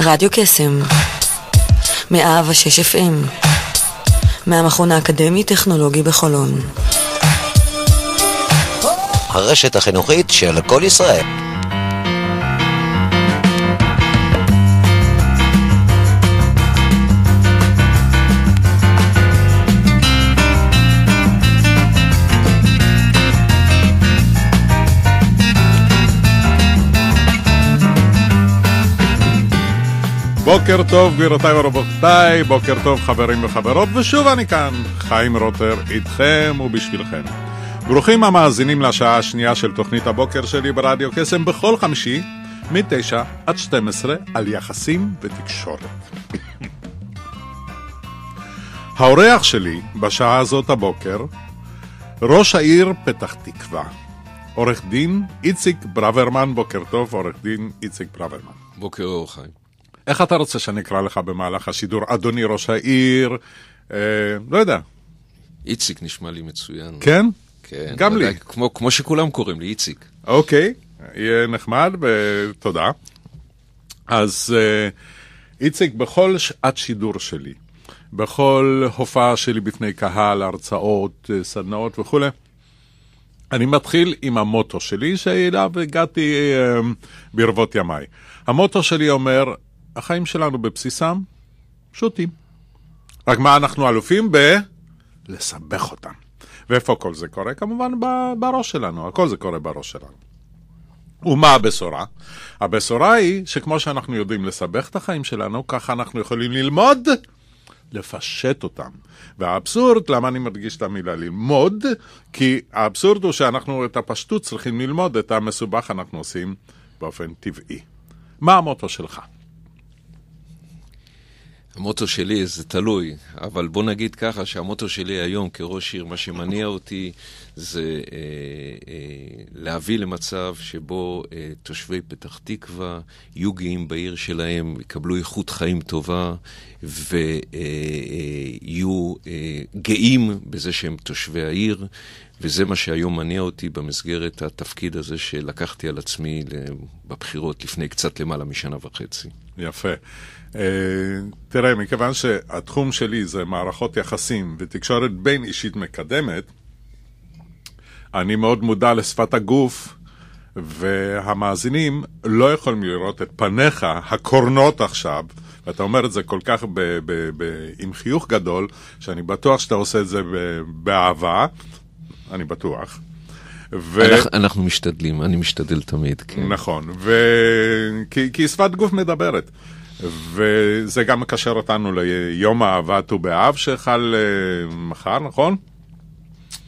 רדיו קסם, 106 אפים, מהמכון האקדמי-טכנולוגי בחולון. הרשת החינוכית של כל ישראל. בוקר טוב גבירותיי ורבותיי, בוקר טוב חברים וחברות, ושוב אני כאן, חיים רוטר, איתכם ובשבילכם. ברוכים המאזינים לשעה השנייה של תוכנית הבוקר שלי ברדיו קסם בכל חמישי, מ-9 עד 12 על יחסים ותקשורת. האורח שלי בשעה הזאת הבוקר, ראש העיר פתח תקווה, עורך דין איציק ברוורמן, בוקר טוב עורך דין איציק ברוורמן. בוקר אור חיים. איך אתה רוצה שאני אקרא לך במהלך השידור? אדוני ראש העיר, אה, לא יודע. איציק נשמע לי מצוין. כן? כן. גם לי. כמו, כמו שכולם קוראים לי, איציק. אוקיי, יהיה נחמד, ותודה. אז אה, איציק, בכל שעת שידור שלי, בכל הופעה שלי בפני קהל, הרצאות, אה, סדנאות וכולי, אני מתחיל עם המוטו שלי, שאליו הגעתי אה, ברבות ימיי. המוטו שלי אומר, החיים שלנו בבסיסם פשוטים. רק מה אנחנו אלופים ב... לסבך אותם. ואיפה כל זה קורה? כמובן בראש שלנו, הכל זה קורה בראש שלנו. ומה הבשורה? הבשורה היא שכמו שאנחנו יודעים לסבך את החיים שלנו, ככה אנחנו יכולים ללמוד לפשט אותם. והאבסורד, למה אני מדגיש את המילה ללמוד? כי האבסורד הוא שאנחנו את הפשטות צריכים ללמוד, את המסובך אנחנו עושים באופן טבעי. מה המוטו שלך? המוטו שלי זה תלוי, אבל בוא נגיד ככה שהמוטו שלי היום כראש עיר, מה שמניע אותי זה אה, אה, להביא למצב שבו אה, תושבי פתח תקווה יהיו גאים בעיר שלהם, יקבלו איכות חיים טובה ויהיו אה, אה, אה, גאים בזה שהם תושבי העיר, וזה מה שהיום מניע אותי במסגרת התפקיד הזה שלקחתי על עצמי בבחירות לפני קצת למעלה משנה וחצי. יפה. אה, תראה, מכיוון שהתחום שלי זה מערכות יחסים ותקשורת בין אישית מקדמת, אני מאוד מודע לשפת הגוף, והמאזינים לא יכולים לראות את פניך, הקורנות עכשיו, ואתה אומר את זה כל כך ב- ב- ב- עם חיוך גדול, שאני בטוח שאתה עושה את זה ב- באהבה, אני בטוח. ו... אנחנו, אנחנו משתדלים, אני משתדל תמיד, כן. נכון, ו... כי, כי שפת גוף מדברת. וזה גם מקשר אותנו ליום אהבה ט"ו באב שחל אה, מחר, נכון?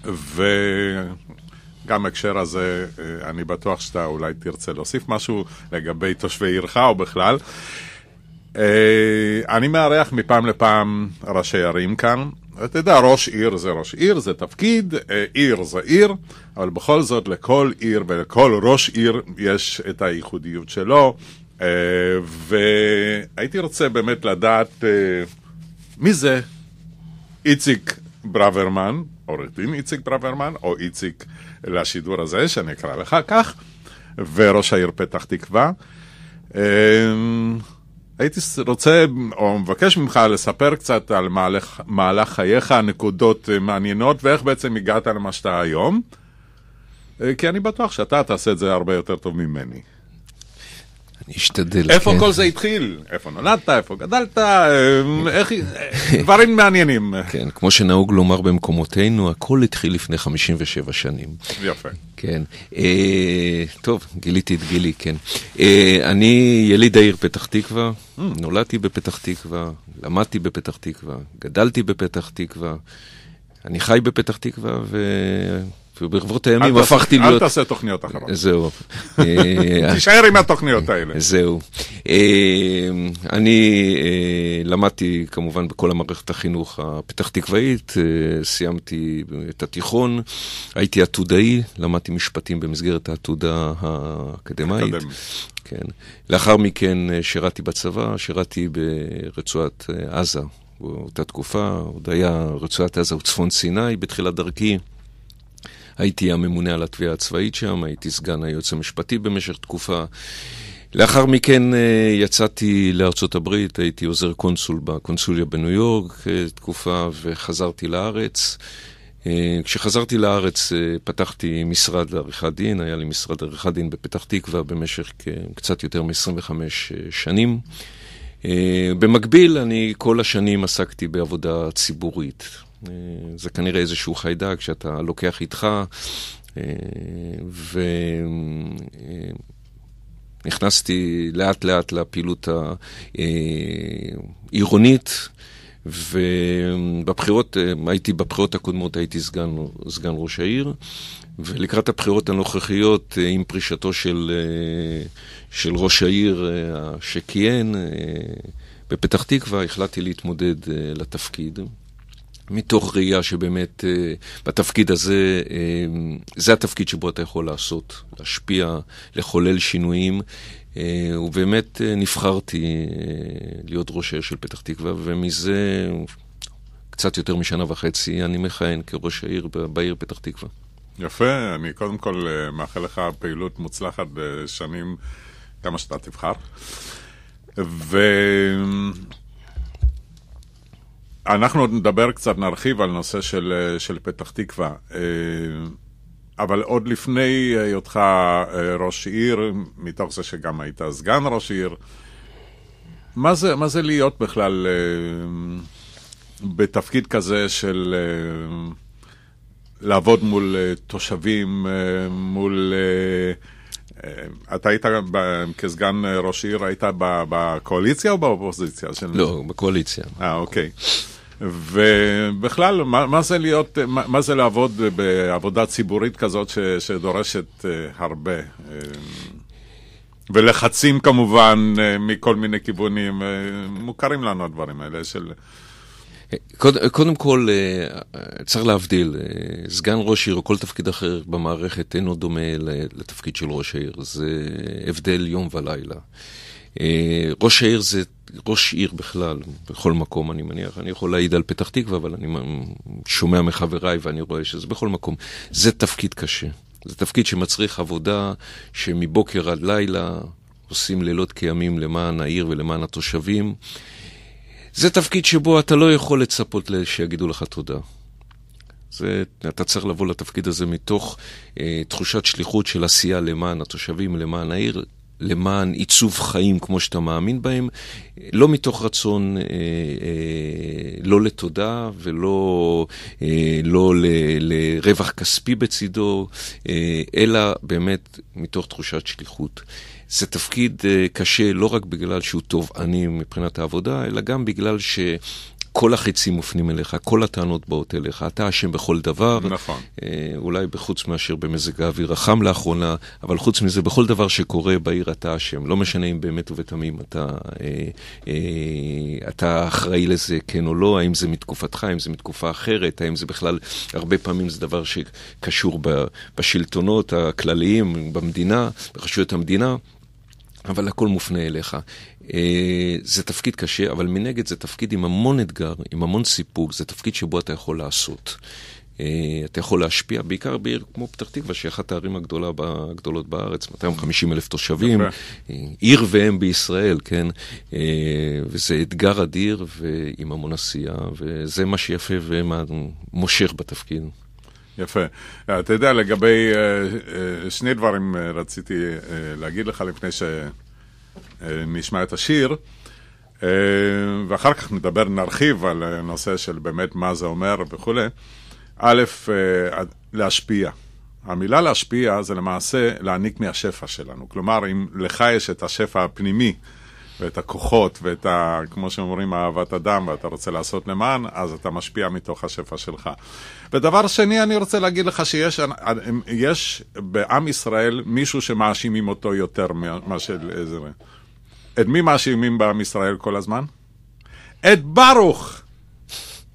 וגם בהקשר הזה, אה, אני בטוח שאתה אולי תרצה להוסיף משהו לגבי תושבי עירך או בכלל. אה, אני מארח מפעם לפעם ראשי ערים כאן. אתה יודע, ראש עיר זה ראש עיר, זה תפקיד, עיר זה עיר, אבל בכל זאת לכל עיר ולכל ראש עיר יש את הייחודיות שלו, אה, והייתי רוצה באמת לדעת אה, מי זה איציק ברוורמן, עורך דין איציק ברוורמן, או איציק לשידור הזה, שאני אקרא לך כך, וראש העיר פתח תקווה. אה, הייתי רוצה, או מבקש ממך, לספר קצת על מהלך, מהלך חייך, נקודות מעניינות, ואיך בעצם הגעת למה שאתה היום. כי אני בטוח שאתה תעשה את זה הרבה יותר טוב ממני. נשתדל. איפה כן. כל זה התחיל? איפה נולדת? איפה גדלת? אמ, כן. איך... דברים מעניינים. כן, כמו שנהוג לומר במקומותינו, הכל התחיל לפני 57 שנים. יפה. כן. אה, טוב, גיליתי את גילי, כן. אה, אני יליד העיר פתח תקווה, mm. נולדתי בפתח תקווה, למדתי בפתח תקווה, גדלתי בפתח תקווה, אני חי בפתח תקווה, ו... וברבות הימים הפכתי להיות... אל תעשה תוכניות אחרות. זהו. תישאר עם התוכניות האלה. זהו. אה, אני אה, למדתי כמובן בכל המערכת החינוך הפתח תקוואית, אה, סיימתי את התיכון, הייתי עתודאי, למדתי משפטים במסגרת העתודה האקדמית. כן. לאחר מכן שירתי בצבא, שירתי ברצועת עזה. באותה תקופה, עוד היה רצועת עזה וצפון סיני בתחילת דרכי. הייתי הממונה על התביעה הצבאית שם, הייתי סגן היועץ המשפטי במשך תקופה. לאחר מכן אה, יצאתי לארצות הברית, הייתי עוזר קונסול בקונסוליה בניו יורק אה, תקופה, וחזרתי לארץ. אה, כשחזרתי לארץ פתחתי משרד לעריכת דין, היה לי משרד עריכת דין בפתח תקווה במשך קצת יותר מ-25 שנים. במקביל, אני כל השנים עסקתי בעבודה ציבורית. אה, זה כנראה איזשהו חיידק שאתה לוקח איתך, אה, ונכנסתי לאט לאט לפעילות העירונית. ובבחירות, אה, הייתי בבחירות הקודמות, הייתי סגן, סגן ראש העיר, ולקראת הבחירות הנוכחיות, עם פרישתו של, של ראש העיר שכיהן בפתח תקווה, החלטתי להתמודד לתפקיד. מתוך ראייה שבאמת אה, בתפקיד הזה, אה, זה התפקיד שבו אתה יכול לעשות, להשפיע, לחולל שינויים. אה, ובאמת נבחרתי להיות ראש העיר של פתח תקווה, ומזה קצת יותר משנה וחצי אני מכהן כראש העיר בעיר פתח תקווה. יפה, אני קודם כל מאחל לך פעילות מוצלחת בשנים כמה שאתה תבחר. ו... אנחנו עוד נדבר קצת, נרחיב על נושא של, אה, של פתח תקווה. אה, אבל עוד לפני אה, היותך ראש עיר, מתוך זה שגם היית סגן ראש עיר, מה זה, מה זה להיות בכלל בתפקיד כזה של לעבוד מול תושבים, מול... אתה היית כסגן ראש עיר, היית בקואליציה או באופוזיציה? של... לא, בקואליציה. אה, אוקיי. ובכלל, מה, מה, זה להיות, מה, מה זה לעבוד בעבודה ציבורית כזאת ש, שדורשת uh, הרבה? Uh, ולחצים כמובן uh, מכל מיני כיוונים, uh, מוכרים לנו הדברים האלה של... קוד, קודם כל, צריך להבדיל, סגן ראש עיר או כל תפקיד אחר במערכת אינו דומה לתפקיד של ראש העיר, זה הבדל יום ולילה. אה, ראש העיר זה ראש עיר בכלל, בכל מקום אני מניח. אני יכול להעיד על פתח תקווה, אבל אני שומע מחבריי ואני רואה שזה בכל מקום. זה תפקיד קשה. זה תפקיד שמצריך עבודה שמבוקר עד לילה עושים לילות כימים למען העיר ולמען התושבים. זה תפקיד שבו אתה לא יכול לצפות שיגידו לך תודה. זה, אתה צריך לבוא לתפקיד הזה מתוך אה, תחושת שליחות של עשייה למען התושבים, למען העיר, למען עיצוב חיים כמו שאתה מאמין בהם, לא מתוך רצון אה, אה, לא לתודה ולא אה, לא ל, לרווח כספי בצידו, אה, אלא באמת מתוך תחושת שליחות. זה תפקיד אה, קשה לא רק בגלל שהוא תובעני מבחינת העבודה, אלא גם בגלל ש... כל החצים מופנים אליך, כל הטענות באות אליך, אתה אשם בכל דבר. נכון. אה, אולי בחוץ מאשר במזג האוויר החם לאחרונה, אבל חוץ מזה, בכל דבר שקורה בעיר אתה אשם. לא משנה אם באמת ובתמים אתה, אה, אה, אתה אחראי לזה, כן או לא, האם זה מתקופתך, האם זה מתקופה אחרת, האם זה בכלל, הרבה פעמים זה דבר שקשור בשלטונות הכלליים במדינה, ברשויות המדינה. אבל הכל מופנה אליך. אה, זה תפקיד קשה, אבל מנגד זה תפקיד עם המון אתגר, עם המון סיפוק, זה תפקיד שבו אתה יכול לעשות. אה, אתה יכול להשפיע, בעיקר בעיר כמו פתח תקווה, שהיא אחת הערים הגדולה, הגדולות בארץ, 250 אלף תושבים, אה, עיר ואם בישראל, כן? וזה אתגר אדיר ועם המון עשייה, וזה מה שיפה ומושך בתפקיד. יפה. אה, אתה יודע, לגבי אה, אה, שני דברים רציתי להגיד לך לפני שנשמע את השיר, ואחר כך נדבר, נרחיב על הנושא של באמת מה זה אומר וכולי. א', להשפיע. המילה להשפיע זה למעשה להעניק מהשפע שלנו. כלומר, אם לך יש את השפע הפנימי, ואת הכוחות, ואת, ה, כמו שאומרים, אהבת אדם, ואתה רוצה לעשות למען, אז אתה משפיע מתוך השפע שלך. ודבר שני, אני רוצה להגיד לך שיש יש בעם ישראל מישהו שמאשימים אותו יותר מאשר איזה... את מי מאשימים בעם ישראל כל הזמן? את ברוך.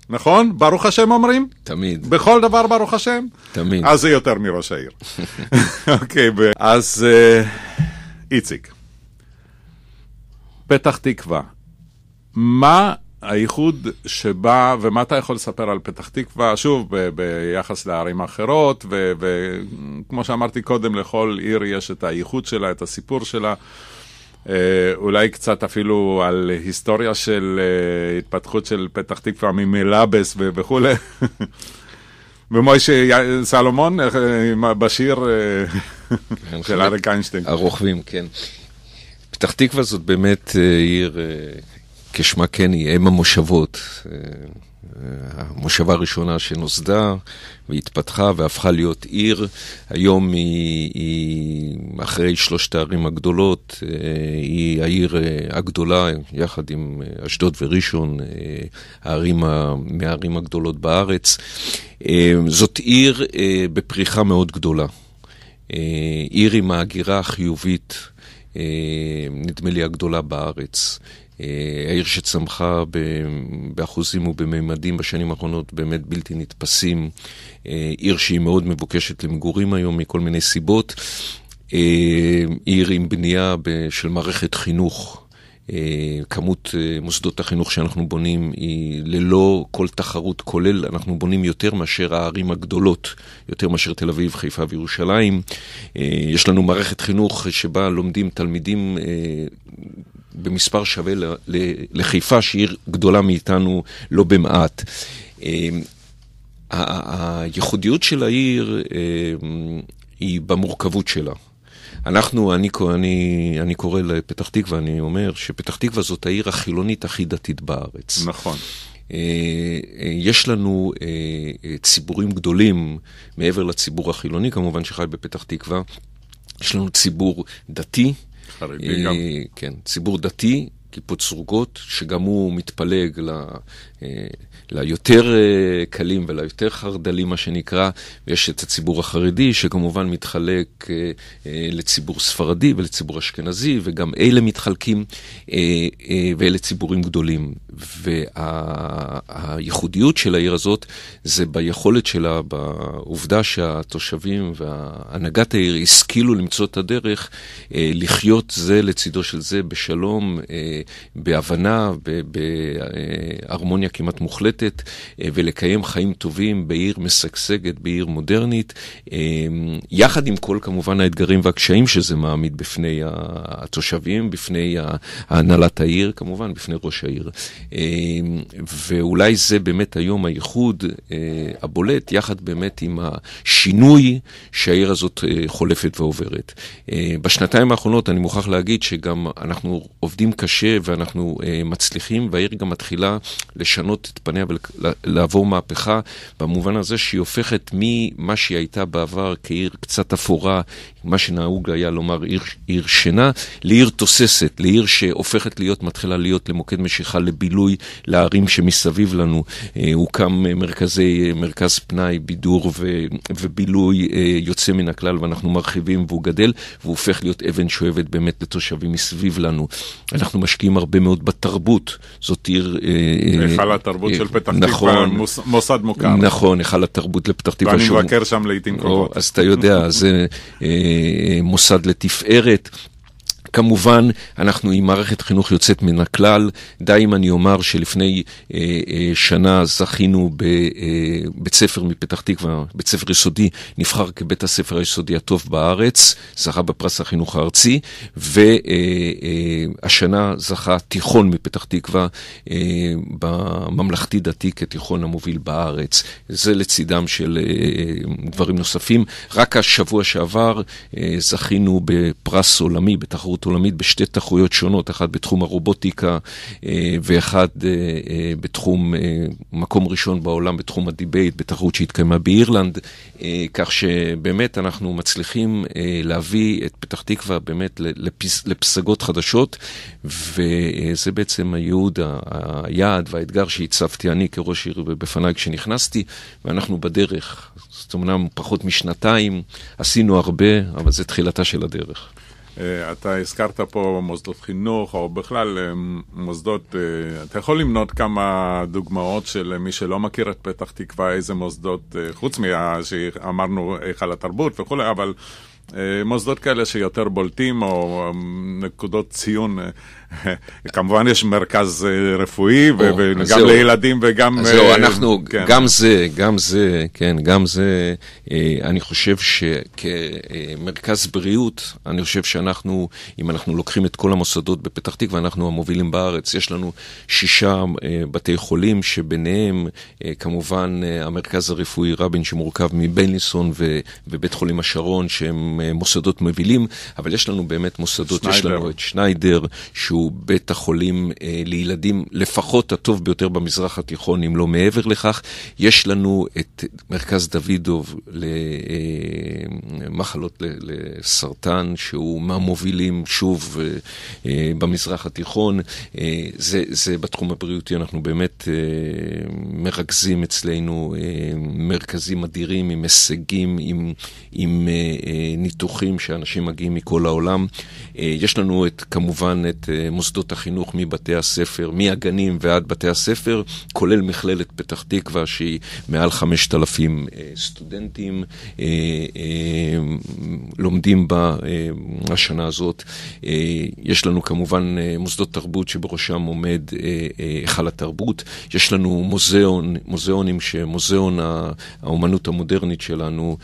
נכון? ברוך השם אומרים? תמיד. בכל דבר ברוך השם? תמיד. אז זה יותר מראש העיר. אוקיי, אז אה, איציק. uh, פתח תקווה. מה הייחוד שבה, ומה אתה יכול לספר על פתח תקווה, שוב, ב- ביחס לערים אחרות, וכמו ו- שאמרתי קודם, לכל עיר יש את הייחוד שלה, את הסיפור שלה. אה, אולי קצת אפילו על היסטוריה של אה, התפתחות של פתח תקווה ממלאבס ו- וכולי. ומוישה סלומון אה, בשיר אה, כן, של אריק איינשטיין. הרוכבים, כן. פתח תקווה זאת באמת אה, עיר, אה, כשמה כן היא, אם המושבות. אה, המושבה הראשונה שנוסדה והתפתחה והפכה להיות עיר. היום היא, היא אחרי שלושת הערים הגדולות, היא העיר הגדולה, יחד עם אשדוד וראשון, הערים, מהערים הגדולות בארץ. זאת עיר בפריחה מאוד גדולה. עיר עם ההגירה החיובית. אה, נדמה לי, הגדולה בארץ. אה, העיר שצמחה באחוזים ובממדים בשנים האחרונות באמת בלתי נתפסים. אה, עיר שהיא מאוד מבוקשת למגורים היום מכל מיני סיבות. עיר עם בנייה של מערכת חינוך כמות מוסדות החינוך שאנחנו בונים היא ללא כל תחרות, כולל אנחנו בונים יותר מאשר הערים הגדולות, יותר מאשר תל אביב, חיפה וירושלים. יש לנו מערכת חינוך שבה לומדים תלמידים במספר שווה לחיפה, שהיא עיר גדולה מאיתנו לא במעט. הייחודיות של העיר היא במורכבות שלה. אנחנו, אני, אני, אני קורא לפתח תקווה, אני אומר שפתח תקווה זאת העיר החילונית הכי דתית בארץ. נכון. אה, אה, יש לנו אה, ציבורים גדולים מעבר לציבור החילוני, כמובן שחי בפתח תקווה. יש לנו ציבור דתי. חרדי גם. כן, ציבור דתי, כיפות סרוגות, שגם הוא מתפלג ל, אה, ליותר אה, קלים וליותר חרדלים, מה שנקרא, ויש את הציבור החרדי, שכמובן מתחלק אה, לציבור ספרדי ולציבור אשכנזי, וגם אלה מתחלקים, ואלה ציבורים גדולים. והייחודיות של העיר הזאת זה ביכולת שלה, בעובדה שהתושבים והנהגת העיר השכילו למצוא את הדרך לחיות זה לצידו של זה בשלום. בהבנה, בהרמוניה כמעט מוחלטת, אה, ולקיים חיים טובים בעיר משגשגת, בעיר מודרנית, אה, יחד עם כל כמובן האתגרים והקשיים שזה מעמיד בפני התושבים, בפני הנהלת העיר, כמובן בפני ראש העיר. אה, ואולי זה באמת היום הייחוד הבולט, יחד באמת עם השינוי שהעיר הזאת חולפת ועוברת. בשנתיים האחרונות אני מוכרח להגיד שגם אנחנו עובדים קשה ואנחנו אה, מצליחים, והעיר גם מתחילה לשנות את פניה ולעבור מהפכה, במובן הזה שהיא הופכת ממה שהיא הייתה בעבר כעיר קצת אפורה, מה שנהוג היה לומר עיר, עיר שינה, לעיר תוססת, לעיר שהופכת להיות, מתחילה להיות למוקד משיכה לבילוי לערים שמסביב לנו. אה, הוקם מרכזי, מרכז פנאי, בידור ו, ובילוי אה, יוצא מן הכלל, ואנחנו מרחיבים והוא גדל, והוא הופך להיות אבן שואבת באמת לתושבים מסביב לנו. אנחנו משקיעים הרבה מאוד בתרבות, זאת עיר... אה, אה, היכל אה, התרבות אה, של פתח תקווה, נכון. מוסד מוכר. נכון, היכל התרבות לפתח תקווה. ואני מבקר שם לעיתים קרובות. אז אתה יודע, זה... אה, אה, אה, מוסד לתפארת. כמובן, אנחנו עם מערכת חינוך יוצאת מן הכלל. די אם אני אומר שלפני אה, אה, שנה זכינו בבית אה, ספר מפתח תקווה, בית ספר יסודי, נבחר כבית הספר היסודי הטוב בארץ, זכה בפרס החינוך הארצי, והשנה אה, אה, זכה תיכון מפתח תקווה אה, בממלכתי-דתי כתיכון המוביל בארץ. זה לצידם של אה, דברים נוספים. רק השבוע שעבר אה, זכינו בפרס עולמי בתחרות התחרות עולמית בשתי תחרויות שונות, אחת בתחום הרובוטיקה אה, ואחת אה, אה, בתחום, מקום ראשון בעולם בתחום הדיבייט, בתחרות שהתקיימה באירלנד, כך שבאמת אנחנו מצליחים להביא את פתח תקווה באמת לפס, לפסגות חדשות, וזה בעצם הייעוד, היעד והאתגר שהצבתי אני כראש עיר בפניי כשנכנסתי, ואנחנו בדרך. זאת אומנם פחות משנתיים, עשינו הרבה, אבל זה תחילתה של הדרך. אה, אתה הזכרת פה מוסדות חינוך, או בכלל אה, מוסדות, אה, אתה יכול למנות כמה דוגמאות של מי שלא מכיר את פתח תקווה, איזה מוסדות, חוץ מה היכל התרבות וכולי, אבל מוסדות כאלה שיותר בולטים, או נקודות ציון כמובן יש מרכז אה, רפואי, וגם לילדים וגם... אז זהו, אה, אנחנו, כן. גם זה, גם זה, כן, גם זה, אה, אני חושב שכמרכז בריאות, אני חושב שאנחנו, אם אנחנו לוקחים את כל המוסדות בפתח תקווה, אנחנו המובילים בארץ. יש לנו שישה בתי חולים, שביניהם כמובן המרכז הרפואי רבין, שמורכב מבילינסון ובית חולים השרון, שהם מוסדות מובילים, אבל יש לנו באמת מוסדות, יש לנו את שניידר, שהוא... שהוא בית החולים אה, לילדים לפחות הטוב ביותר במזרח התיכון, אם לא מעבר לכך. יש לנו את מרכז דוידוב למחלות אה, לסרטן, שהוא מהמובילים שוב אה, במזרח התיכון. זה, זה בתחום הבריאותי, אנחנו באמת מרכזים אצלנו מרכזים אדירים עם הישגים, עם, עם ניתוחים שאנשים מגיעים מכל העולם. יש לנו את, כמובן את מוסדות החינוך, מבתי הספר, מהגנים ועד בתי הספר, כולל מכללת פתח תקווה, שהיא מעל 5,000 אה, סטודנטים אה, אה, לומדים בה השנה הזאת. יש לנו כמובן מוסדות תרבות שבראשם עומד היכל התרבות. יש לנו מוזיאון, מוזיאונים שמוזיאון האומנות המודרנית שלנו,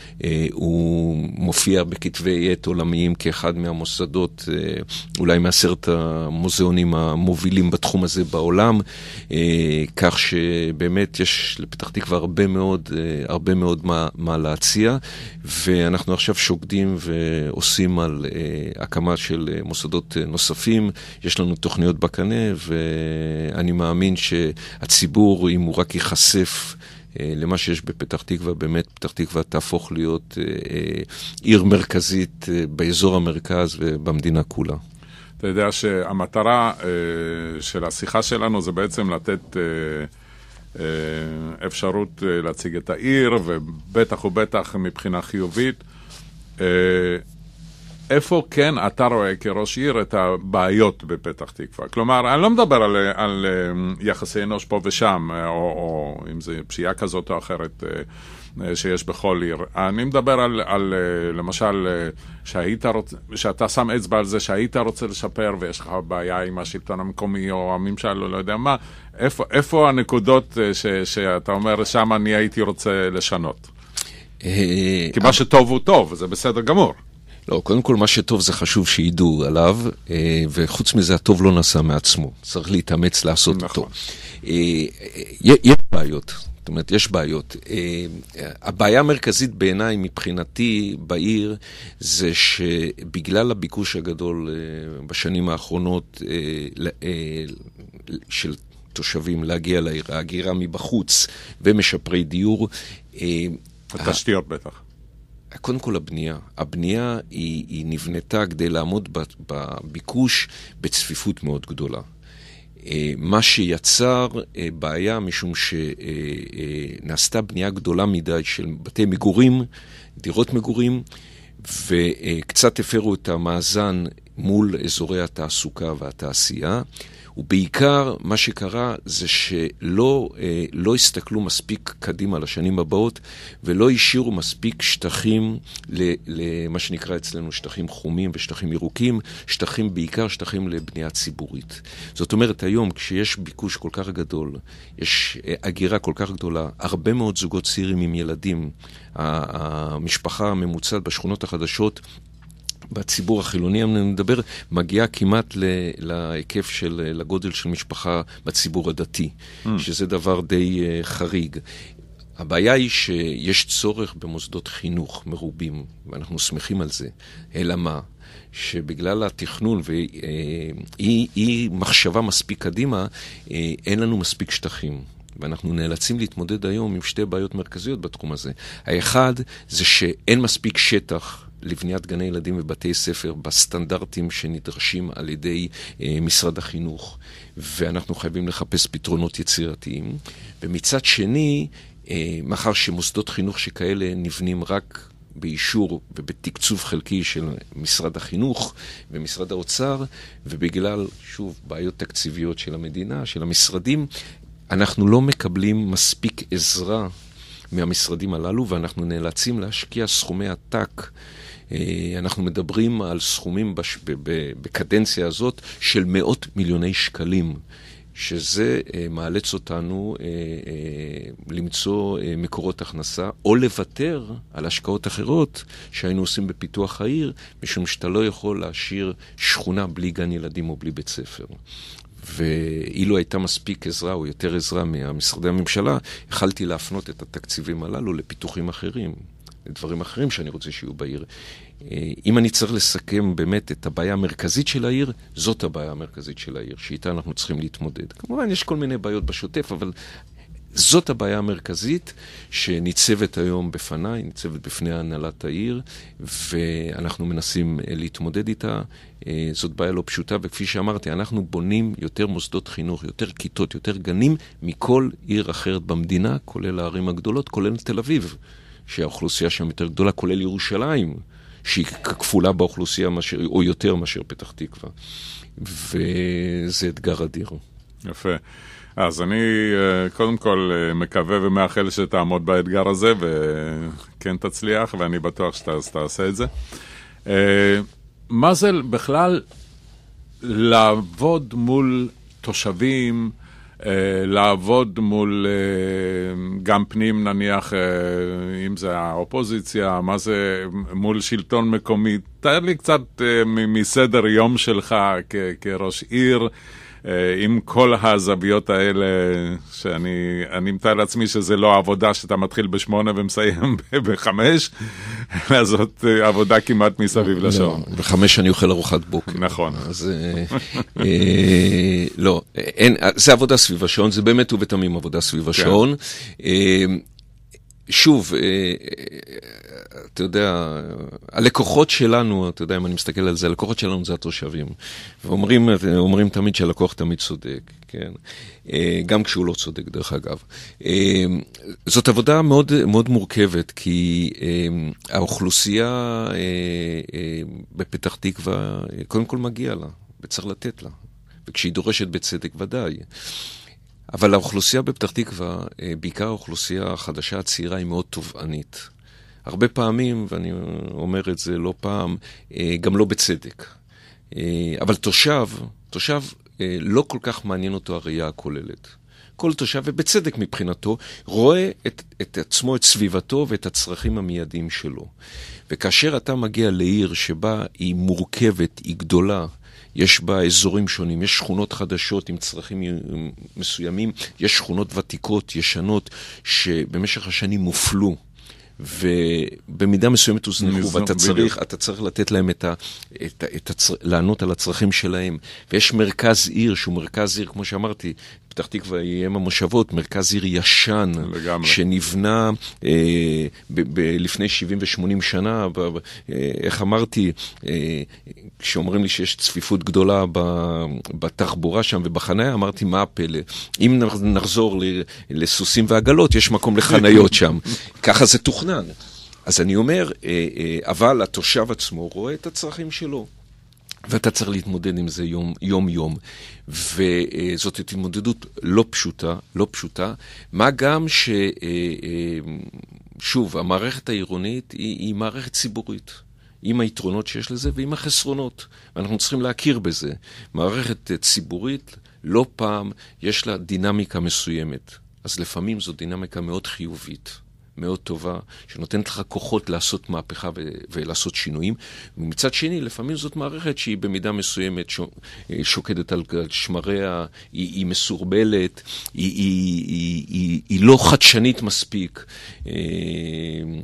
הוא מופיע בכתבי עת עולמיים כאחד מהמוסדות, אולי מעשרת המוסדות. המוזיאונים המובילים בתחום הזה בעולם, אה, כך שבאמת יש לפתח תקווה הרבה מאוד, אה, הרבה מאוד מה, מה להציע, ואנחנו עכשיו שוקדים ועושים על אה, הקמה של אה, מוסדות אה, נוספים, יש לנו תוכניות בקנה, ואני מאמין שהציבור, אם הוא רק ייחשף... אה, למה שיש בפתח תקווה, באמת פתח תקווה תהפוך להיות אה, עיר מרכזית באזור המרכז ובמדינה כולה. אתה יודע שהמטרה אה, של השיחה שלנו זה בעצם לתת אה, אה, אפשרות להציג את העיר, ובטח ובטח מבחינה חיובית. איפה כן אתה רואה כראש עיר את הבעיות בפתח תקווה? כלומר, אני לא מדבר על, על יחסי אנוש פה ושם, או, או אם זה פשיעה כזאת או אחרת. אה, שיש בכל עיר. אני מדבר על, על אה, למשל, אה, שהיית רוצ... שאתה שם אצבע על זה שהיית רוצה לשפר ויש לך בעיה עם השלטון המקומי או הממשל או לא יודע מה, איפה, איפה הנקודות ש, שאתה אומר, שם אני הייתי רוצה לשנות? כי מה שטוב הוא טוב, זה בסדר גמור. לא, קודם כל, מה שטוב זה חשוב שידעו עליו, וחוץ מזה, הטוב לא נעשה מעצמו. צריך להתאמץ לעשות נכון. אותו. יש בעיות, זאת אומרת, יש בעיות. Uh, הבעיה המרכזית בעיניי, מבחינתי, בעיר, זה שבגלל הביקוש הגדול uh, בשנים האחרונות uh, uh, של תושבים להגיע לעיר, ההגירה מבחוץ ומשפרי דיור, התשתיות uh, בטח. קודם כל הבנייה. הבנייה היא, היא נבנתה כדי לעמוד בביקוש בצפיפות מאוד גדולה. אה, מה שיצר אה, בעיה משום שנעשתה אה, בנייה גדולה מדי של בתי מגורים, דירות מגורים, וקצת הפרו את המאזן מול אזורי התעסוקה והתעשייה. ובעיקר, מה שקרה זה שלא אה, לא הסתכלו מספיק קדימה לשנים הבאות, ולא השאירו מספיק שטחים, למה שנקרא אצלנו שטחים חומים ושטחים ירוקים, שטחים בעיקר שטחים לבנייה ציבורית. זאת אומרת, היום כשיש ביקוש כל כך גדול, יש אה, הגירה כל כך גדולה, הרבה מאוד זוגות צעירים עם ילדים, המשפחה הממוצעת בשכונות החדשות, בציבור החילוני, אני מדבר, מגיעה כמעט ל, להיקף של, לגודל של משפחה בציבור הדתי, mm. שזה דבר די uh, חריג. הבעיה היא שיש צורך במוסדות חינוך מרובים, ואנחנו שמחים על זה. אלא מה? שבגלל התכנון ואי אה, מחשבה מספיק קדימה, אה, אין לנו מספיק שטחים. ואנחנו נאלצים להתמודד היום עם שתי בעיות מרכזיות בתחום הזה. האחד, זה שאין מספיק שטח לבניית גני ילדים ובתי ספר בסטנדרטים שנדרשים על ידי אה, משרד החינוך, ואנחנו חייבים לחפש פתרונות יצירתיים. ומצד שני, אה, מאחר שמוסדות חינוך שכאלה נבנים רק באישור ובתקצוב חלקי של משרד החינוך ומשרד האוצר, ובגלל, שוב, בעיות תקציביות של המדינה, של המשרדים, אנחנו לא מקבלים מספיק עזרה מהמשרדים הללו, ואנחנו נאלצים להשקיע סכומי עתק אה, אנחנו מדברים על סכומים בש... בקדנציה הזאת של מאות מיליוני שקלים. שזה אה, מאלץ אותנו אה, למצוא מקורות הכנסה, או לוותר על השקעות אחרות שהיינו עושים בפיתוח העיר, משום שאתה לא יכול להשאיר שכונה בלי גן ילדים או בלי בית ספר. ואילו לא הייתה מספיק עזרה או יותר עזרה ממשרדי הממשלה, יכלתי להפנות את התקציבים הללו לפיתוחים אחרים. דברים אחרים שאני רוצה שיהיו בעיר. אה, אם אני צריך לסכם באמת את הבעיה המרכזית של העיר, זאת הבעיה המרכזית של העיר, שאיתה אנחנו צריכים להתמודד. כמובן, יש כל מיני בעיות בשוטף, אבל זאת הבעיה המרכזית שניצבת היום בפניי, ניצבת בפני הנהלת העיר, ואנחנו מנסים אה, להתמודד איתה. אה, זאת בעיה לא פשוטה, וכפי שאמרתי, אנחנו בונים יותר מוסדות חינוך, יותר כיתות, יותר גנים מכל עיר אחרת במדינה, כולל הערים הגדולות, כולל תל אביב. שהאוכלוסייה שם יותר גדולה, כולל ירושלים, שהיא כפולה באוכלוסייה מאשר, או יותר מאשר פתח תקווה. וזה אתגר אדיר. יפה. אז אני אה, קודם כל אה, מקווה ומאחל שתעמוד באתגר הזה וכן תצליח, ואני בטוח שתעשה את זה. אה, מה זה בכלל לעבוד מול תושבים, אה, לעבוד מול אה, גם פנים, נניח, אה, אם זה האופוזיציה, מה זה מול שלטון מקומי. תאר לי קצת מסדר יום שלך כראש עיר. אה, עם כל הזוויות האלה, שאני מתאר לעצמי שזה לא עבודה שאתה מתחיל בשמונה ומסיים בחמש, אלא זאת אה, עבודה כמעט מסביב לא, לשעון. בחמש אני אוכל ארוחת בוקר. נכון. אז אה, אה לא, אין, זה עבודה סביב השעון, זה באמת ובתמים עבודה סביב כן. השעון. כן. שוב, אה, אה, אתה יודע, הלקוחות שלנו, אתה יודע, אם אני מסתכל על זה, הלקוחות שלנו זה התושבים. ואומרים תמיד שהלקוח תמיד צודק, כן? אה, גם כשהוא לא צודק, דרך אגב. זאת עבודה מאוד, מאוד מורכבת, כי האוכלוסייה בפתח תקווה, קודם כל מגיע לה, וצריך לתת לה. וכשהיא דורשת בצדק, ודאי. אבל האוכלוסייה בפתח תקווה, אה, בעיקר האוכלוסייה החדשה הצעירה, היא מאוד תובענית. הרבה פעמים, ואני אומר את זה לא פעם, אה, גם לא בצדק. אה, אבל תושב, תושב לא כל כך מעניין אותו הראייה הכוללת. כל תושב, ובצדק מבחינתו, רואה את, את עצמו, את סביבתו ואת הצרכים המיידיים שלו. וכאשר אתה מגיע לעיר שבה היא מורכבת, היא גדולה, יש בה אזורים שונים, יש שכונות חדשות עם צרכים מסוימים, יש שכונות ותיקות, ישנות, שבמשך השנים הופלו. ובמידה מסוימת הוזנחו, ואתה צריך, אתה צריך לתת להם את ה... את ה, את הצר, לענות על הצרכים שלהם. ויש מרכז עיר, שהוא מרכז עיר, כמו שאמרתי, פתח תקווה היא אם המושבות, מרכז עיר ישן. לגמרי. שנבנה אה, ב- ב- לפני 70 ו-80 שנה. ב- ב- אה, איך אמרתי, אה, כשאומרים לי שיש צפיפות גדולה ב- בתחבורה שם ובחניה, אמרתי, מה הפלא? אם נחזור ל- לסוסים ועגלות, יש מקום לחניות שם. ככה זה תוכנן. אז אני אומר, אה, אה, אבל התושב עצמו רואה את הצרכים שלו. ואתה צריך להתמודד עם זה יום-יום. וזאת התמודדות לא פשוטה, לא פשוטה, מה גם ש... אה, אה, שוב, המערכת העירונית היא, היא מערכת ציבורית. עם היתרונות שיש לזה ועם החסרונות. ואנחנו צריכים להכיר בזה. מערכת ציבורית, לא פעם, יש לה דינמיקה מסוימת. אז לפעמים זו דינמיקה מאוד חיובית. מאוד טובה, שנותנת לך כוחות לעשות מהפכה ו- ולעשות שינויים. ומצד שני, לפעמים זאת מערכת שהיא במידה מסוימת ש- אה, שוקדת על שמריה, היא, היא מסורבלת, היא, היא, היא, היא, היא לא חדשנית מספיק. אה,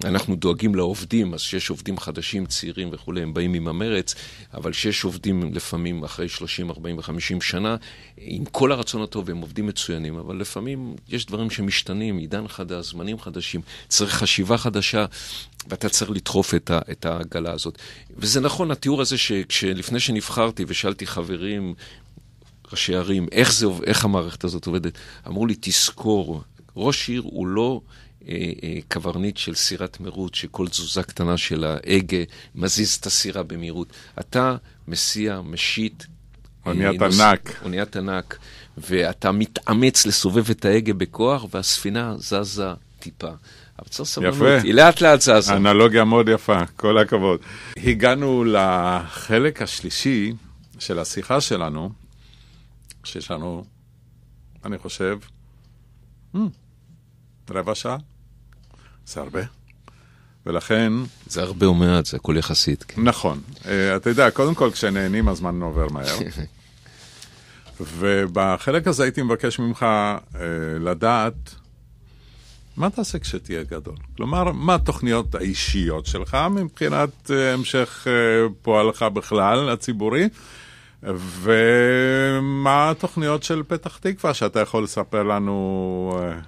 אנחנו דואגים לעובדים, אז כשיש עובדים חדשים, צעירים וכולי, הם באים עם המרץ, אבל כשיש עובדים לפעמים אחרי 30, 40 ו-50 שנה, עם כל הרצון הטוב, הם עובדים מצוינים, אבל לפעמים יש דברים שמשתנים, עידן חדש, זמנים חדשים. צריך חשיבה חדשה, ואתה צריך לדחוף את, ה, את העגלה הזאת. וזה נכון, התיאור הזה שלפני שנבחרתי ושאלתי חברים, ראשי ערים, איך, זה, איך המערכת הזאת עובדת, אמרו לי, תזכור, ראש עיר הוא לא... אה, אה, קברניט של סירת מרוץ, שכל תזוזה קטנה של ההגה מזיז את הסירה במהירות. אתה מסיע, משיט. אה, אוניית נוס... ענק. אוניית ענק, ואתה מתאמץ לסובב את ההגה בכוח, והספינה זזה טיפה. אבל צריך סבלנות. יפה. היא לאט לאט זזה. אנלוגיה מאוד יפה, כל הכבוד. הגענו לחלק השלישי של השיחה שלנו, שיש לנו, אני חושב, hmm, רבע שעה. זה הרבה. ולכן... זה הרבה או מעט, זה הכול יחסית. כן. נכון. Uh, אתה יודע, קודם כל, כשנהנים הזמן עובר מהר. ובחלק הזה הייתי מבקש ממך uh, לדעת מה תעשה כשתהיה גדול? כלומר, מה התוכניות האישיות שלך מבחינת אה, המשך אה, פועלך בכלל, הציבורי, ומה התוכניות של פתח תקווה שאתה יכול לספר לנו? אה,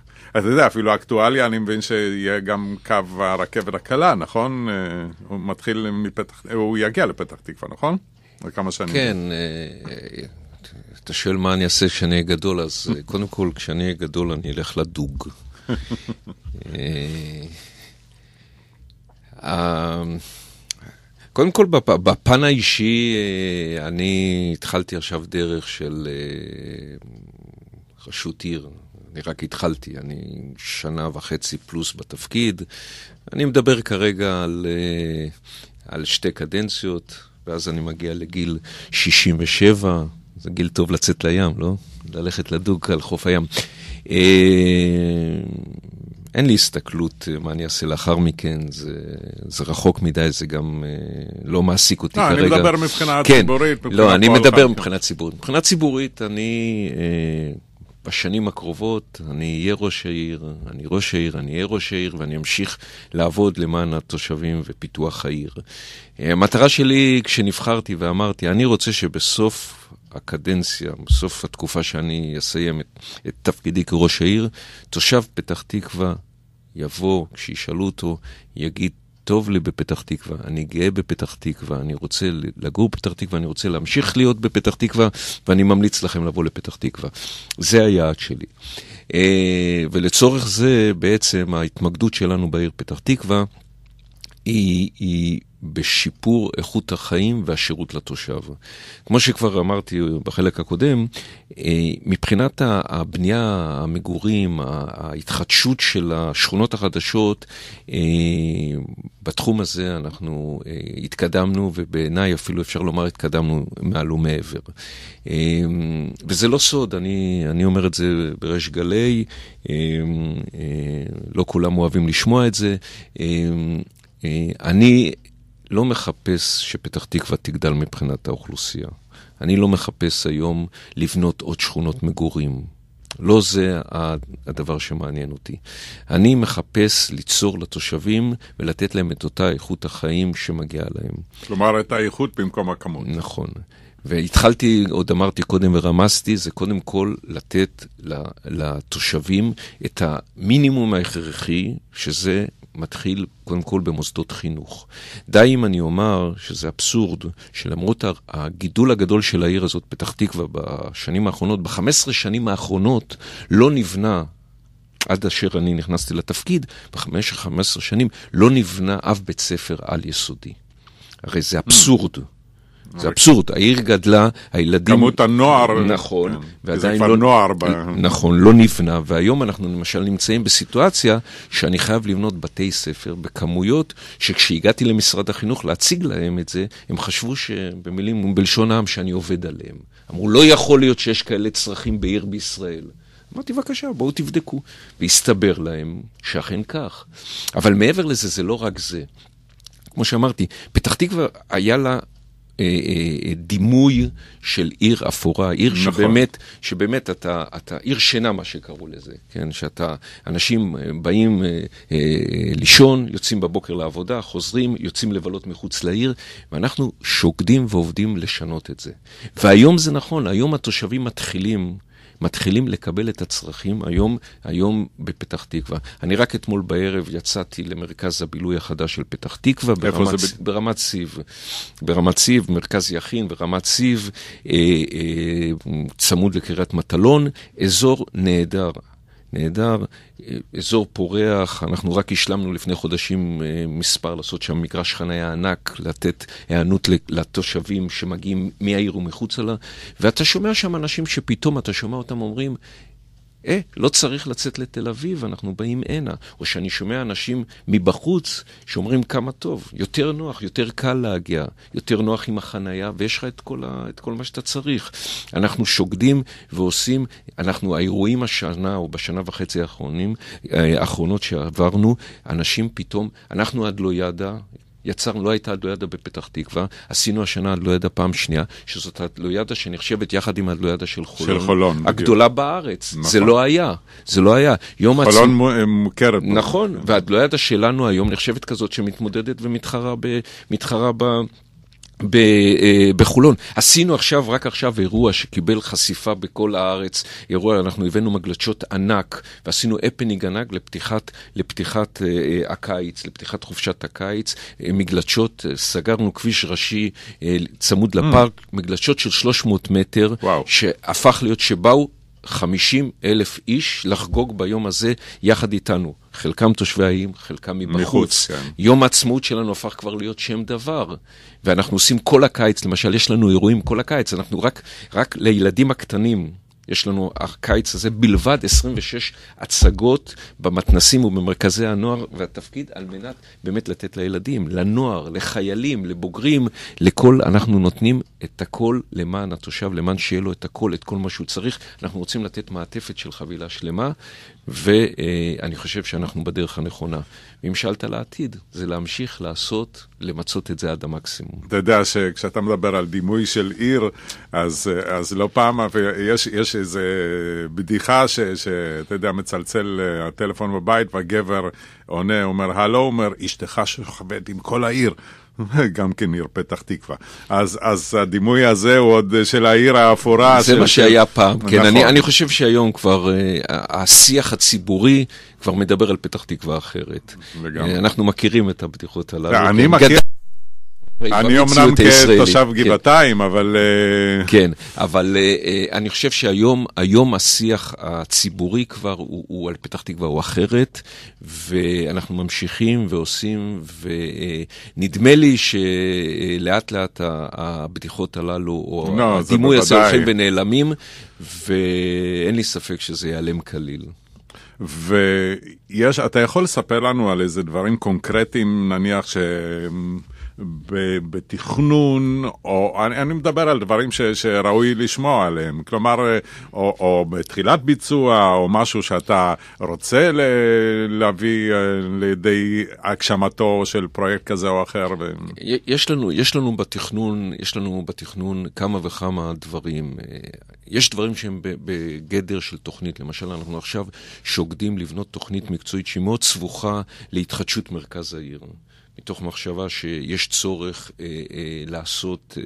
אתה יודע, אפילו אקטואליה, אני מבין שיהיה גם קו הרכבת הקלה, נכון? הוא מתחיל מפתח, הוא יגיע לפתח תקווה, נכון? כמה שנים. כן, אתה שואל מה אני אעשה כשאני אהיה גדול, אז קודם כל, כשאני אהיה גדול אני אלך לדוג. אה, אמ, קודם כל, בפן האישי, אה, אני התחלתי עכשיו דרך של אה, רשות עיר. אני רק התחלתי, אני שנה וחצי פלוס בתפקיד. אני מדבר כרגע על, על שתי קדנציות, ואז אני מגיע לגיל 67, זה גיל טוב לצאת לים, לא? ללכת לדוג על חוף הים. אה, אין לי הסתכלות אה, מה אני אעשה לאחר מכן, זה, זה רחוק מדי, זה גם אה, לא מעסיק אותי לא, כרגע. אני מדבר מבחינה כן, ציבורית. מבחינה לא, אני מדבר מבחינה ציבורית. מבחינה ציבורית, אני בשנים הקרובות, אני אהיה ראש העיר, אני ראש העיר, אני אהיה ראש העיר, ואני אמשיך לעבוד למען התושבים ופיתוח העיר. המטרה שלי, כשנבחרתי ואמרתי, אני רוצה שבסוף הקדנציה, בסוף התקופה שאני אסיים את, את תפקידי כראש העיר, תושב פתח תקווה יבוא, כשישאלו אותו, יגיד, טוב לי בפתח תקווה, אני גאה בפתח תקווה, אני רוצה לגור בפתח תקווה, אני רוצה להמשיך להיות בפתח תקווה, ואני ממליץ לכם לבוא לפתח תקווה. זה היעד שלי. אה, ולצורך זה בעצם ההתמקדות שלנו בעיר פתח תקווה היא, היא בשיפור איכות החיים והשירות לתושב. כמו שכבר אמרתי בחלק הקודם, אה, מבחינת הבנייה, המגורים, ההתחדשות של השכונות החדשות, אה, בתחום הזה אנחנו אה, התקדמנו, ובעיניי אפילו אפשר לומר התקדמנו מעל ומעבר. וזה לא סוד, אני, אני אומר את זה בריש גלי, לא כולם אוהבים לשמוע את זה. אני לא מחפש שפתח תקווה תגדל מבחינת האוכלוסייה. אני לא מחפש היום לבנות עוד שכונות מגורים. לא זה הדבר שמעניין אותי. אני מחפש ליצור לתושבים ולתת להם את אותה איכות החיים שמגיעה להם. כלומר, את האיכות במקום הכמות. נכון. והתחלתי, עוד אמרתי קודם ורמזתי, זה קודם כל לתת לתושבים את המינימום ההכרחי, שזה מתחיל קודם כל במוסדות חינוך. די אם אני אומר שזה אבסורד שלמרות הגידול הגדול של העיר הזאת, פתח תקווה, בשנים האחרונות, ב-15 שנים האחרונות לא נבנה עד אשר אני נכנסתי לתפקיד, ב-15 שנים, לא נבנה אף בית ספר על-יסודי. הרי זה אבסורד. Mm. זה אבסורד, העיר גדלה, הילדים... כמות הנוער. נכון, כן, ועדיין לא... זה כבר נוער. ב... נכון, לא נבנה, והיום אנחנו למשל נמצאים בסיטואציה שאני חייב לבנות בתי ספר בכמויות שכשהגעתי למשרד החינוך להציג להם את זה, הם חשבו שבמילים, בלשון העם, שאני עובד עליהם. אמרו, לא יכול להיות שיש כאלה צרכים בעיר בישראל. אמרתי, בבקשה, בואו תבדקו. והסתבר להם שאכן כך. אבל מעבר לזה, זה לא רק זה. כמו שאמרתי, פתח תקווה היה לה אה, אה, אה, דימוי של עיר אפורה, עיר נכון. שבאמת, שבאמת אתה, אתה עיר שינה, מה שקראו לזה, כן? שאתה, אנשים באים אה, אה, לישון, יוצאים בבוקר לעבודה, חוזרים, יוצאים לבלות מחוץ לעיר, ואנחנו שוקדים ועובדים לשנות את זה. והיום זה נכון, היום התושבים מתחילים מתחילים לקבל את הצרכים היום, היום בפתח תקווה. אני רק אתמול בערב יצאתי למרכז הבילוי החדש של פתח תקווה, ברמת, סיב. ברמת סיב, מרכז יכין ורמת סיב, אה, אה, צמוד לקריית מטלון, אזור נהדר. נהדר, אזור פורח, אנחנו רק השלמנו לפני חודשים אה, מספר לעשות שם מגרש חניה ענק, לתת היענות לתושבים שמגיעים מהעיר ומחוצה לה, ואתה שומע שם אנשים שפתאום אתה שומע אותם אומרים, אה, לא צריך לצאת לתל אביב, אנחנו באים הנה. או שאני שומע אנשים מבחוץ שאומרים כמה טוב, יותר נוח, יותר קל להגיע, יותר נוח עם החנייה, ויש לך את כל, ה, את כל מה שאתה צריך. אנחנו שוקדים ועושים, אנחנו, האירועים השנה או בשנה וחצי האחרונים, אה, האחרונות שעברנו, אנשים פתאום, אנחנו עד לא ידע, יצרנו, לא הייתה הדלוידה בפתח תקווה, עשינו השנה הדלוידה פעם שנייה, שזאת הדלוידה שנחשבת יחד עם הדלוידה של חולון. של חולון, בדיוק. הגדולה בארץ. נכון. זה לא היה, זה לא היה. יום חולון עצ... אה, מוכרת. נכון, והדלוידה שלנו היום נחשבת כזאת שמתמודדת ומתחרה ב... מתחרה ב... אה, בחולון. עשינו עכשיו, רק עכשיו, אירוע שקיבל חשיפה בכל הארץ. אירוע, אנחנו הבאנו מגלשות ענק, ועשינו הפנינג ענק לפתיחת, לפתיחת אה, אה הקיץ, לפתיחת חופשת הקיץ. אה, מגלשות, אה, סגרנו כביש ראשי אה, צמוד mm. לפארק, mm. מגלשות של 300 מטר, וואו. שהפך להיות, שבאו 50 אלף איש לחגוג ביום הזה יחד איתנו. חלקם תושבי האיים, חלקם מבחוץ. מחוץ, כן. יום העצמאות שלנו הפך כבר להיות שם דבר. ואנחנו עושים כל הקיץ, למשל, יש לנו אירועים כל הקיץ, אנחנו רק, רק לילדים הקטנים, יש לנו הקיץ הזה בלבד 26 הצגות במתנסים ובמרכזי הנוער, והתפקיד על מנת באמת לתת לילדים, לנוער, לחיילים, לבוגרים, לכל, אנחנו נותנים את הכל למען התושב, למען שיהיה לו את הכל, את כל מה שהוא צריך. אנחנו רוצים לתת מעטפת של חבילה שלמה, ואני חושב שאנחנו בדרך הנכונה. אם שאלת לעתיד, זה להמשיך לעשות, למצות את זה עד המקסימום. אתה יודע שכשאתה מדבר על דימוי של עיר, אז, אז לא פעם, יש, יש איזו בדיחה שאתה יודע, מצלצל אה, הטלפון בבית, והגבר עונה, אומר, הלו, אומר, אשתך שוכבת עם כל העיר. גם כן עיר פתח תקווה. אז, אז הדימוי הזה הוא עוד של העיר האפורה. זה של... מה שהיה פעם, כן. נכון. אני, אני חושב שהיום כבר uh, השיח הציבורי כבר מדבר על פתח תקווה אחרת. לגמרי. Uh, אנחנו מכירים את הבדיחות הללו. אני כן. מכיר... גד... אני אומנם כתושב כן. גבעתיים, אה, כן. אבל... כן, אה, אבל אה, אני חושב שהיום היום השיח הציבורי כבר הוא, הוא על פתח תקווה הוא אחרת, ואנחנו ממשיכים ועושים, ונדמה לי שלאט לאט הבדיחות הללו, או לא, הדימוי הזה הולכים ונעלמים, ואין לי ספק שזה ייעלם כליל. ואתה יכול לספר לנו על איזה דברים קונקרטיים, נניח, ש... בתכנון, או אני אני מדבר על דברים ש, שראוי לשמוע עליהם, כלומר, אה, או, או בתחילת ביצוע, או משהו שאתה רוצה ל, להביא אה, לידי הגשמתו של פרויקט כזה או אחר. ו... יש לנו, יש לנו בתכנון, יש לנו בתכנון כמה וכמה דברים. אה, יש דברים שהם בגדר של תוכנית, למשל אנחנו עכשיו שוקדים לבנות תוכנית מקצועית שהיא מאוד סבוכה להתחדשות מרכז העיר. מתוך מחשבה שיש צורך אה, אה, לעשות אה,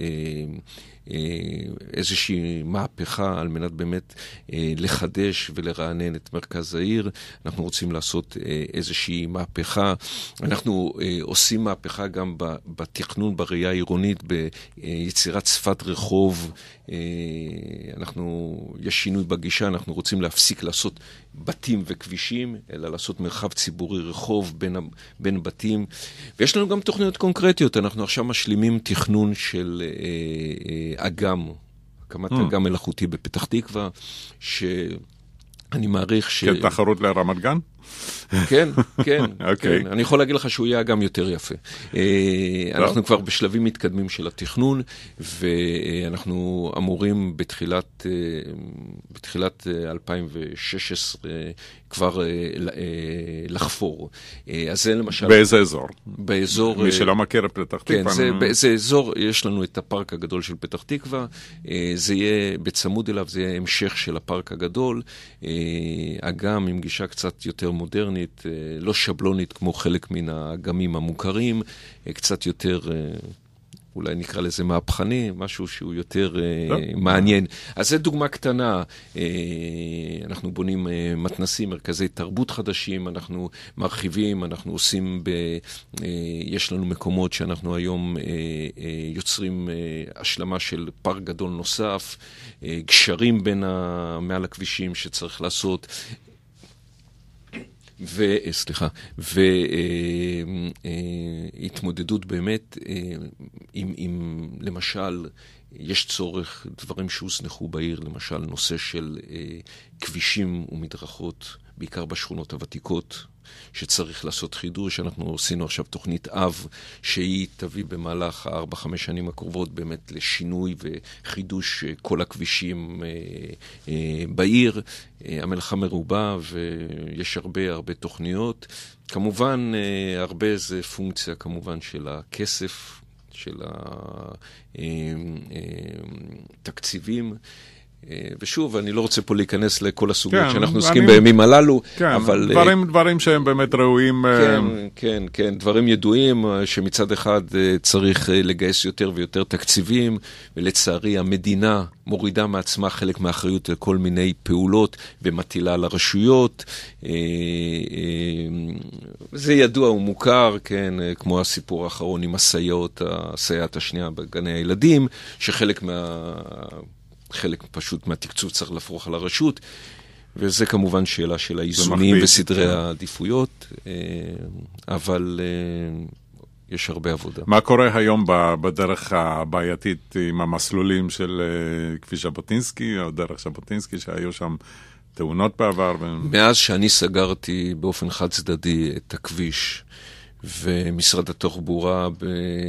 אה, אה, איזושהי מהפכה על מנת באמת אה, לחדש ולרענן את מרכז העיר. אנחנו רוצים לעשות אה, איזושהי מהפכה. אנחנו אה, עושים מהפכה גם ב, בתכנון, בראייה העירונית, ביצירת שפת רחוב. אה, אנחנו יש שינוי בגישה, אנחנו רוצים להפסיק לעשות בתים וכבישים, אלא לעשות מרחב ציבורי, רחוב בין, בין בתים. ויש לנו גם תוכניות קונקרטיות, אנחנו עכשיו משלימים תכנון של אה, אה, אגם, הקמת mm. אגם מלאכותי בפתח תקווה, ש... אני מעריך ש... כתחרות כן, לרמת גן? כן, כן. okay. אוקיי. כן. אני יכול להגיד לך שהוא יהיה גם יותר יפה. אה, אנחנו כבר בשלבים מתקדמים של התכנון, ואנחנו אמורים בתחילת, אה, בתחילת 2016 אה, כבר לחפור. אז זה למשל... באיזה אזור? באזור... מי שלא מכיר את פתח כן, תקווה. כן, זה, באיזה אזור, יש לנו את הפארק הגדול של פתח תקווה, זה יהיה, בצמוד אליו זה יהיה המשך של הפארק הגדול, אגם עם גישה קצת יותר מודרנית, אה, לא שבלונית כמו חלק מן האגמים המוכרים, אה, קצת יותר... אה, אולי נקרא לזה מהפכני, משהו שהוא יותר לא. מעניין. אז זו דוגמה קטנה. אנחנו בונים מתנסים, מרכזי תרבות חדשים, אנחנו מרחיבים, אנחנו עושים, ב, יש לנו מקומות שאנחנו היום יוצרים השלמה של פארק גדול נוסף, גשרים בין ה, מעל הכבישים שצריך לעשות, ו... אה, סליחה, והתמודדות אה, אה, באמת עם, עם, למשל, יש צורך, דברים שהוזנחו בעיר, למשל נושא של כבישים ומדרכות, בעיקר בשכונות הוותיקות. שצריך לעשות חידוש. אנחנו עשינו עכשיו תוכנית אב, שהיא תביא במהלך הארבע, חמש שנים הקרובות באמת לשינוי וחידוש אה, כל הכבישים אה, אה, בעיר. המלאכה מרובה ויש הרבה הרבה תוכניות. כמובן, הרבה זה פונקציה כמובן של הכסף, של התקציבים. אה, ושוב, אני לא רוצה פה להיכנס לכל הסוגיות כן, שאנחנו עוסקים אני... בימים הללו, כן, אבל... כן, דברים, דברים שהם באמת ראויים. אה, כן, כן, כן, דברים ידועים שמצד אחד צריך לגייס יותר ויותר תקציבים, ולצערי המדינה מורידה מעצמה חלק מהאחריות לכל מיני פעולות ומטילה על הרשויות. זה ידוע ומוכר, כן, כמו הסיפור האחרון עם הסייעות, הסייעת השנייה בגני הילדים, שחלק מה... חלק פשוט מהתקצוב צריך להפוך על הרשות, וזה כמובן שאלה של האיזונים וסדרי כן. העדיפויות, אה, אבל אה, יש הרבה עבודה. מה קורה היום בדרך הבעייתית עם המסלולים של אה, כביש ז'בוטינסקי, או דרך ז'בוטינסקי, שהיו שם תאונות בעבר? ו... מאז שאני סגרתי באופן חד צדדי את הכביש, ומשרד התחבורה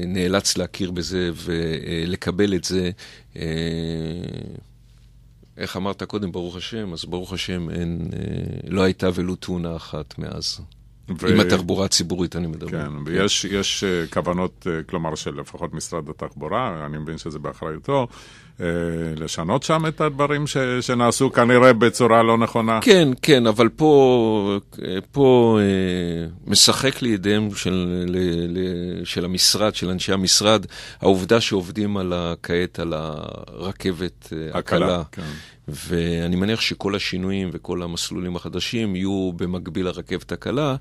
נאלץ להכיר בזה ולקבל את זה. אה, איך אמרת קודם, ברוך השם, אז ברוך השם אין, אה, לא הייתה ולו תאונה אחת מאז. ו... עם התחבורה הציבורית אני מדבר. כן, כן. ויש כן. יש אה, כוונות, כלומר, שלפחות משרד התחבורה, אני מבין שזה באחריותו, אה, לשנות שם את הדברים ש, שנעשו כנראה בצורה לא נכונה? כן, כן, אבל פה, אה, פה אה, משחק לידיהם של, ל, ל, של המשרד, של אנשי המשרד, העובדה שעובדים על ה, כעת על הרכבת הקלה. הקלה. כן. ואני מניח שכל השינויים וכל המסלולים החדשים יהיו במקביל לרכבת הקלה,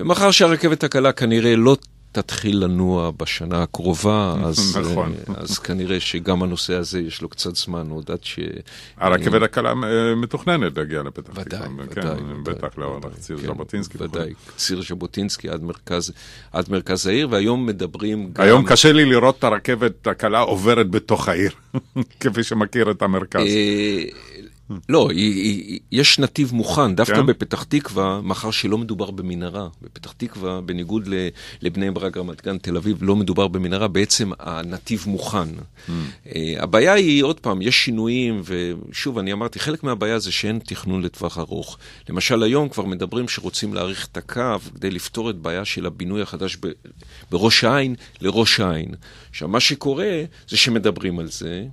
ומאחר שהרכבת הקלה כנראה לא תתחיל לנוע בשנה הקרובה, אז, אה, נכון. אז כנראה שגם הנושא הזה יש לו קצת זמן עוד עד ש... אה, הרכבת הקלה אה, מתוכננת להגיע לפתח תקווה. ודאי, כן, ודאי. כן, בטח לאורך כן, ציר כן, ז'בוטינסקי. ודאי, ציר ז'בוטינסקי עד מרכז, עד מרכז העיר, והיום מדברים גם... היום קשה לי לראות את הרכבת הקלה עוברת בתוך העיר, כפי שמכיר את המרכז. לא, היא, היא, היא, יש נתיב מוכן, דווקא כן? בפתח תקווה, מאחר שלא מדובר במנהרה. בפתח תקווה, בניגוד לבני ברק, רמת גן, תל אביב, לא מדובר במנהרה, בעצם הנתיב מוכן. Mm. Uh, הבעיה היא, עוד פעם, יש שינויים, ושוב, אני אמרתי, חלק מהבעיה זה שאין תכנון לטווח ארוך. למשל, היום כבר מדברים שרוצים להאריך את הקו כדי לפתור את בעיה של הבינוי החדש בראש העין לראש העין. עכשיו, מה שקורה זה שמדברים על זה.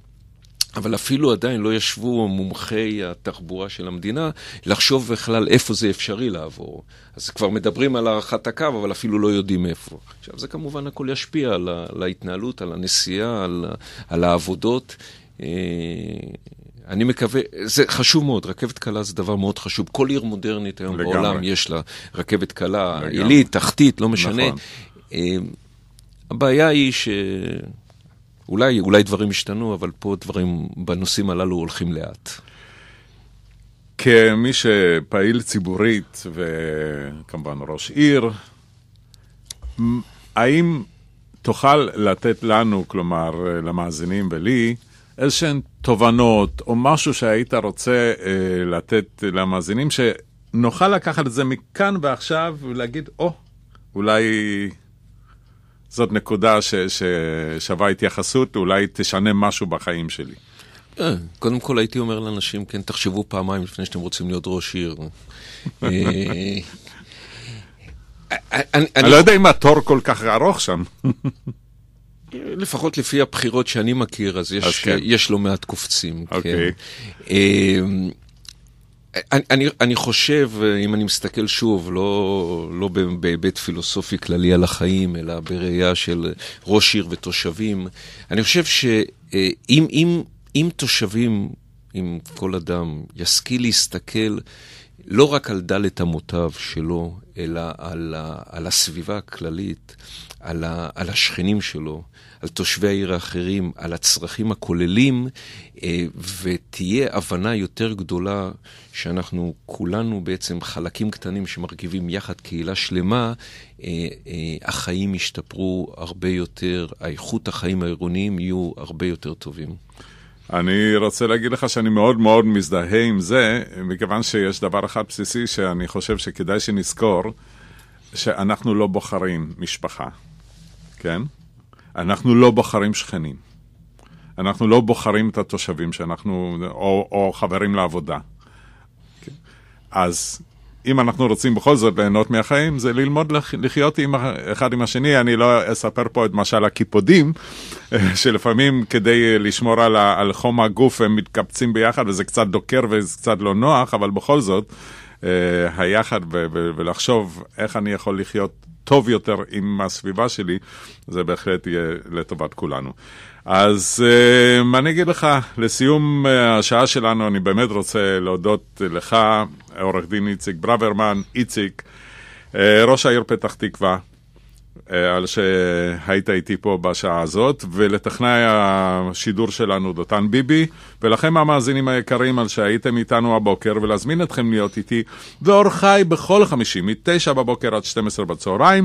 אבל אפילו עדיין לא ישבו מומחי התחבורה של המדינה לחשוב בכלל איפה זה אפשרי לעבור. אז כבר מדברים על הארכת הקו, אבל אפילו לא יודעים איפה. עכשיו, זה כמובן הכל ישפיע על, על ההתנהלות, על הנסיעה, על, על העבודות. אה, אני מקווה, זה חשוב מאוד, רכבת קלה זה דבר מאוד חשוב. כל עיר מודרנית היום לגמרי. בעולם יש לה רכבת קלה, עילית, תחתית, לא משנה. נכון. אה, הבעיה היא ש... אולי, אולי דברים השתנו, אבל פה דברים בנושאים הללו הולכים לאט. כמי שפעיל ציבורית וכמובן ראש עיר, האם תוכל לתת לנו, כלומר למאזינים ולי, איזשהן תובנות או משהו שהיית רוצה אה, לתת למאזינים, שנוכל לקחת את זה מכאן ועכשיו ולהגיד, או, oh, אולי זאת נקודה ש, ששווה התייחסות, אולי תשנה משהו בחיים שלי. אה, קודם כל הייתי אומר לאנשים, כן, תחשבו פעמיים לפני שאתם רוצים להיות ראש עיר. אה, אה, אני לא יודע אם התור כל כך ארוך שם. לפחות לפי הבחירות שאני מכיר, אז יש, אז כן. יש לא מעט קופצים. כן. אוקיי. כן. אני, אני חושב, אם אני מסתכל שוב, לא, לא בהיבט פילוסופי כללי על החיים, אלא בראייה של ראש עיר ותושבים, אני חושב שאם אה, אם, אם תושבים, אם כל אדם ישכיל להסתכל לא רק על דלת אמותיו שלו, אלא על, ה, על הסביבה הכללית, על, ה, על השכנים שלו, על תושבי העיר האחרים, על הצרכים הכוללים, אה, ותהיה הבנה יותר גדולה שאנחנו כולנו בעצם חלקים קטנים שמרכיבים יחד קהילה שלמה, אה, אה, החיים ישתפרו הרבה יותר, האיכות החיים העירוניים יהיו הרבה יותר טובים. אני רוצה להגיד לך שאני מאוד מאוד מזדהה עם זה, מכיוון שיש דבר אחד בסיסי שאני חושב שכדאי שנזכור, שאנחנו לא בוחרים משפחה, כן? אנחנו לא בוחרים שכנים. אנחנו לא בוחרים את התושבים שאנחנו, או, או חברים לעבודה. אז אם אנחנו רוצים בכל זאת ליהנות מהחיים, זה ללמוד לחיות עם... אחד עם השני. אני לא אספר פה את משל הקיפודים, שלפעמים כדי אה, לשמור על, על חום הגוף הם מתקבצים ביחד, וזה קצת דוקר וזה קצת לא נוח, אבל בכל זאת, אה, היחד ו... ו... ולחשוב איך אני יכול לחיות טוב יותר עם הסביבה שלי, זה בהחלט יהיה לטובת כולנו. אז מה אה, אני אגיד לך? לסיום אה, השעה שלנו, אני באמת רוצה להודות לך, עורך דין איציק ברוורמן, איציק, אה, ראש העיר פתח תקווה, על שהיית איתי פה בשעה הזאת, ולטכנאי השידור שלנו דותן ביבי, ולכם המאזינים היקרים על שהייתם איתנו הבוקר, ולהזמין אתכם להיות איתי באור חי בכל חמישי, מ-9 בבוקר עד 12 בצהריים.